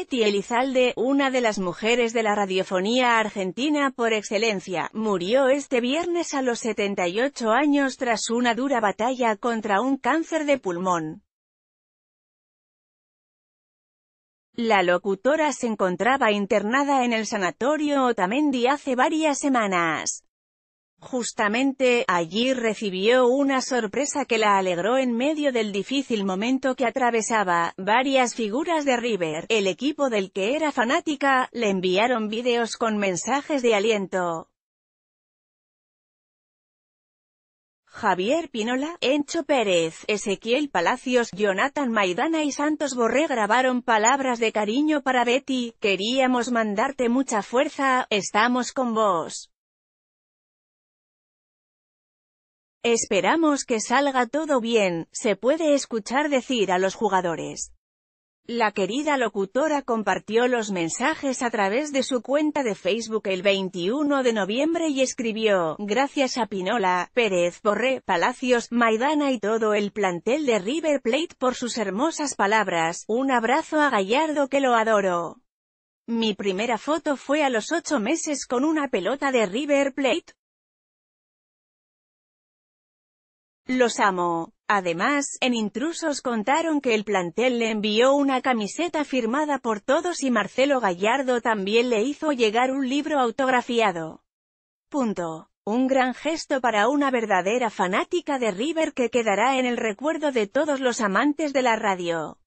Betty Elizalde, una de las mujeres de la radiofonía argentina por excelencia, murió este viernes a los 78 años tras una dura batalla contra un cáncer de pulmón. La locutora se encontraba internada en el sanatorio Otamendi hace varias semanas. Justamente, allí recibió una sorpresa que la alegró en medio del difícil momento que atravesaba, varias figuras de River, el equipo del que era fanática, le enviaron vídeos con mensajes de aliento. Javier Pinola, Encho Pérez, Ezequiel Palacios, Jonathan Maidana y Santos Borré grabaron palabras de cariño para Betty, queríamos mandarte mucha fuerza, estamos con vos. Esperamos que salga todo bien, se puede escuchar decir a los jugadores. La querida locutora compartió los mensajes a través de su cuenta de Facebook el 21 de noviembre y escribió, gracias a Pinola, Pérez, Borré, Palacios, Maidana y todo el plantel de River Plate por sus hermosas palabras, un abrazo a Gallardo que lo adoro. Mi primera foto fue a los ocho meses con una pelota de River Plate, Los amo. Además, en Intrusos contaron que el plantel le envió una camiseta firmada por todos y Marcelo Gallardo también le hizo llegar un libro autografiado. Punto. Un gran gesto para una verdadera fanática de River que quedará en el recuerdo de todos los amantes de la radio.